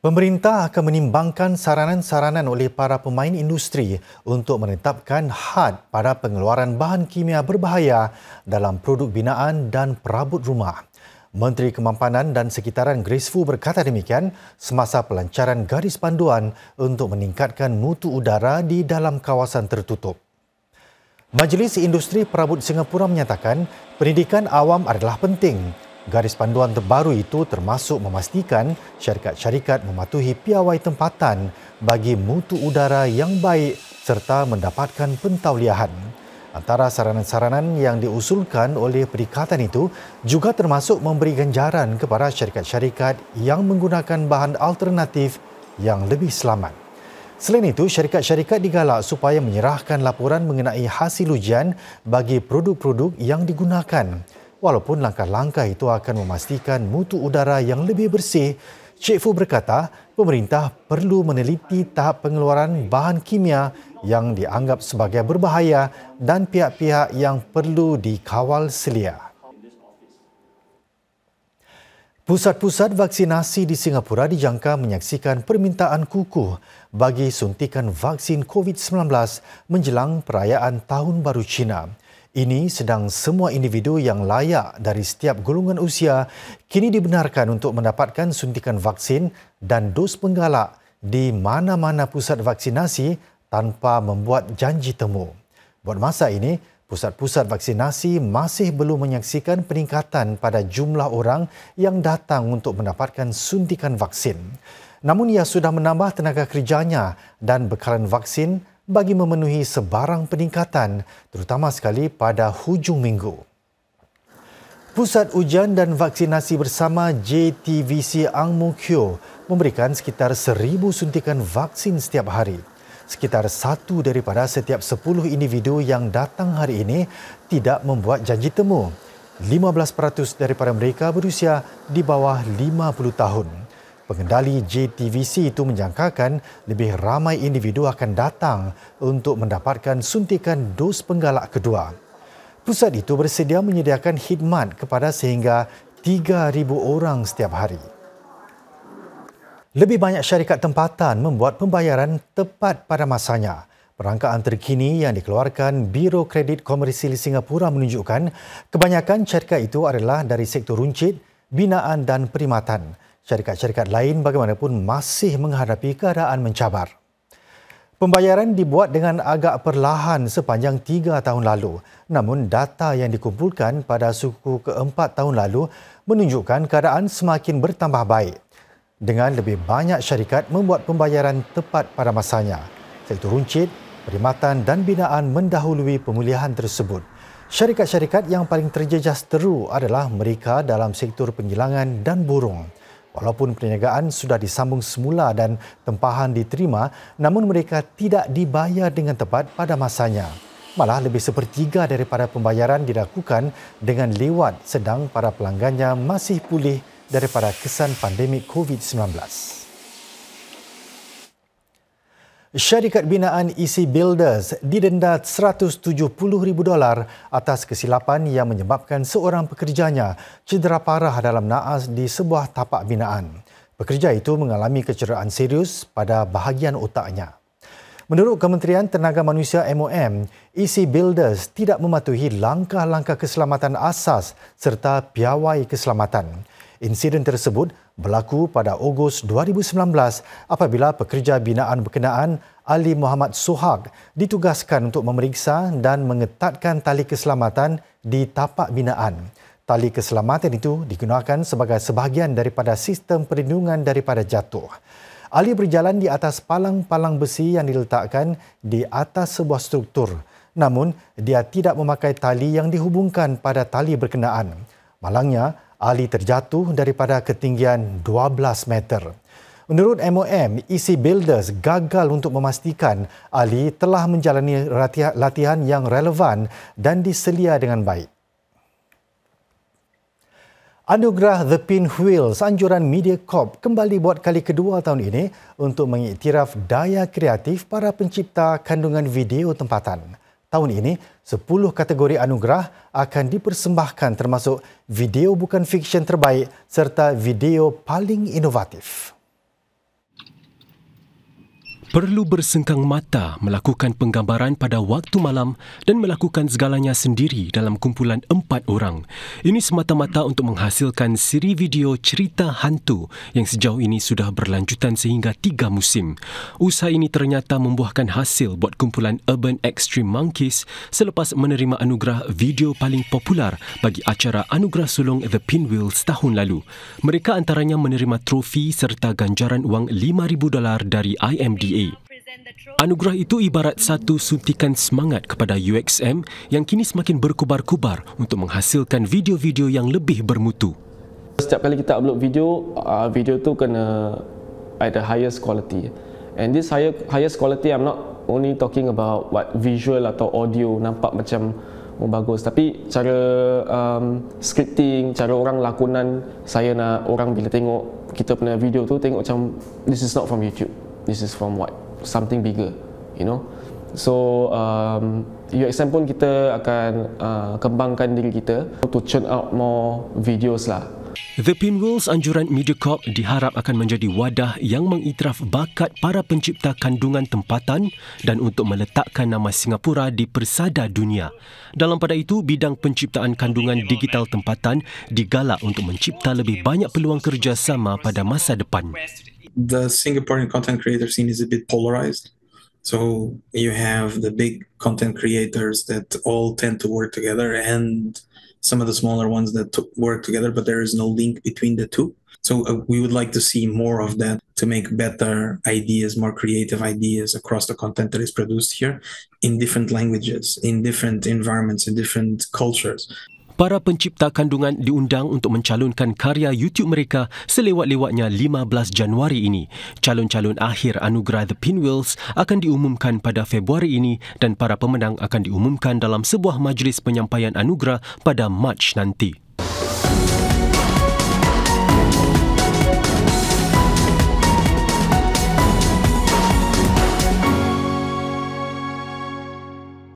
Pemerintah akan menimbangkan saranan-saranan oleh para pemain industri untuk menetapkan had pada pengeluaran bahan kimia berbahaya dalam produk binaan dan perabot rumah. Menteri Kemampanan dan Sekitaran Grace Fu berkata demikian semasa pelancaran garis panduan untuk meningkatkan mutu udara di dalam kawasan tertutup. Majlis Industri Perabot Singapura menyatakan pendidikan awam adalah penting Garis panduan terbaru itu termasuk memastikan syarikat-syarikat mematuhi piawai tempatan bagi mutu udara yang baik serta mendapatkan pentauliahan. Antara saranan-saranan yang diusulkan oleh perikatan itu juga termasuk memberi ganjaran kepada syarikat-syarikat yang menggunakan bahan alternatif yang lebih selamat. Selain itu, syarikat-syarikat digalak supaya menyerahkan laporan mengenai hasil ujian bagi produk-produk yang digunakan. Walaupun langkah-langkah itu akan memastikan mutu udara yang lebih bersih, Cik Fu berkata pemerintah perlu meneliti tahap pengeluaran bahan kimia yang dianggap sebagai berbahaya dan pihak-pihak yang perlu dikawal selia. Pusat-pusat vaksinasi di Singapura dijangka menyaksikan permintaan kukuh bagi suntikan vaksin COVID-19 menjelang perayaan Tahun Baru Cina. Ini sedang semua individu yang layak dari setiap golongan usia kini dibenarkan untuk mendapatkan suntikan vaksin dan dos penggalak di mana-mana pusat vaksinasi tanpa membuat janji temu. Buat masa ini, pusat-pusat vaksinasi masih belum menyaksikan peningkatan pada jumlah orang yang datang untuk mendapatkan suntikan vaksin. Namun ia sudah menambah tenaga kerjanya dan bekalan vaksin bagi memenuhi sebarang peningkatan terutama sekali pada hujung minggu. Pusat Ujian dan Vaksinasi Bersama JTVC Ang Mo Kio memberikan sekitar seribu suntikan vaksin setiap hari. Sekitar satu daripada setiap sepuluh individu yang datang hari ini tidak membuat janji temu. 15% daripada mereka berusia di bawah 50 tahun. Pengendali JTVC itu menjangkakan lebih ramai individu akan datang untuk mendapatkan suntikan dos penggalak kedua. Pusat itu bersedia menyediakan khidmat kepada sehingga 3,000 orang setiap hari. Lebih banyak syarikat tempatan membuat pembayaran tepat pada masanya. Perangkaan terkini yang dikeluarkan Biro Kredit Komersil Singapura menunjukkan kebanyakan syarikat itu adalah dari sektor runcit, binaan dan perkhidmatan syarikat-syarikat lain bagaimanapun masih menghadapi keadaan mencabar. Pembayaran dibuat dengan agak perlahan sepanjang tiga tahun lalu. Namun data yang dikumpulkan pada suku keempat tahun lalu menunjukkan keadaan semakin bertambah baik. Dengan lebih banyak syarikat membuat pembayaran tepat pada masanya. Sektor runcit, perkhidmatan dan binaan mendahului pemulihan tersebut. Syarikat-syarikat yang paling terjejas teru adalah mereka dalam sektor penggilangan dan burung. Walaupun perniagaan sudah disambung semula dan tempahan diterima, namun mereka tidak dibayar dengan tepat pada masanya. Malah lebih sepertiga daripada pembayaran dilakukan dengan lewat sedang para pelanggannya masih pulih daripada kesan pandemik COVID-19. Syarikat binaan EC Builders didenda $170,000 atas kesilapan yang menyebabkan seorang pekerjanya cedera parah dalam naas di sebuah tapak binaan. Pekerja itu mengalami kecederaan serius pada bahagian otaknya. Menurut Kementerian Tenaga Manusia MOM, EC Builders tidak mematuhi langkah-langkah keselamatan asas serta piawai keselamatan. Insiden tersebut berlaku pada Ogos 2019 apabila pekerja binaan berkenaan Ali Muhammad Sohag ditugaskan untuk memeriksa dan mengetatkan tali keselamatan di tapak binaan. Tali keselamatan itu digunakan sebagai sebahagian daripada sistem perlindungan daripada jatuh. Ali berjalan di atas palang-palang besi yang diletakkan di atas sebuah struktur. Namun, dia tidak memakai tali yang dihubungkan pada tali berkenaan. Malangnya, Ali terjatuh daripada ketinggian 12 meter. Menurut MOM, EC Builders gagal untuk memastikan Ali telah menjalani latihan yang relevan dan diselia dengan baik. Anugerah The Pin sanjuran media MediaCorp kembali buat kali kedua tahun ini untuk mengiktiraf daya kreatif para pencipta kandungan video tempatan. Tahun ini, 10 kategori anugerah akan dipersembahkan termasuk video bukan fiksyen terbaik serta video paling inovatif perlu bersengkang mata melakukan penggambaran pada waktu malam dan melakukan segalanya sendiri dalam kumpulan empat orang. Ini semata-mata untuk menghasilkan siri video cerita hantu yang sejauh ini sudah berlanjutan sehingga tiga musim. Usaha ini ternyata membuahkan hasil buat kumpulan Urban Extreme Monkeys selepas menerima anugerah video paling popular bagi acara anugerah sulung The Pinwheels tahun lalu. Mereka antaranya menerima trofi serta ganjaran wang $5,000 dari IMDA. UAE. Anugerah itu ibarat satu suntikan semangat kepada UXM yang kini semakin berkubar-kubar untuk menghasilkan video-video yang lebih bermutu. Setiap kali kita upload video, uh, video tu kena at the highest quality. And this higher, highest quality, I'm not only talking about what visual atau audio nampak macam oh, bagus. Tapi cara um, scripting, cara orang lakonan, saya nak orang bila tengok kita punya video tu, tengok macam this is not from YouTube this is from what something bigger you know so um UXM pun kita akan uh, kembangkan diri kita to churn out more videos lah The Pinwheels Anjuran MediaCorp diharap akan menjadi wadah yang mengiktiraf bakat para pencipta kandungan tempatan dan untuk meletakkan nama Singapura di persada dunia. Dalam pada itu, bidang penciptaan kandungan digital tempatan digalak untuk mencipta lebih banyak peluang kerjasama pada masa depan. the Singaporean content creator scene is a bit polarized. So you have the big content creators that all tend to work together and some of the smaller ones that work together, but there is no link between the two. So uh, we would like to see more of that to make better ideas, more creative ideas across the content that is produced here in different languages, in different environments, in different cultures. para pencipta kandungan diundang untuk mencalonkan karya YouTube mereka selewat-lewatnya 15 Januari ini. Calon-calon akhir anugerah The Pinwheels akan diumumkan pada Februari ini dan para pemenang akan diumumkan dalam sebuah majlis penyampaian anugerah pada Mac nanti.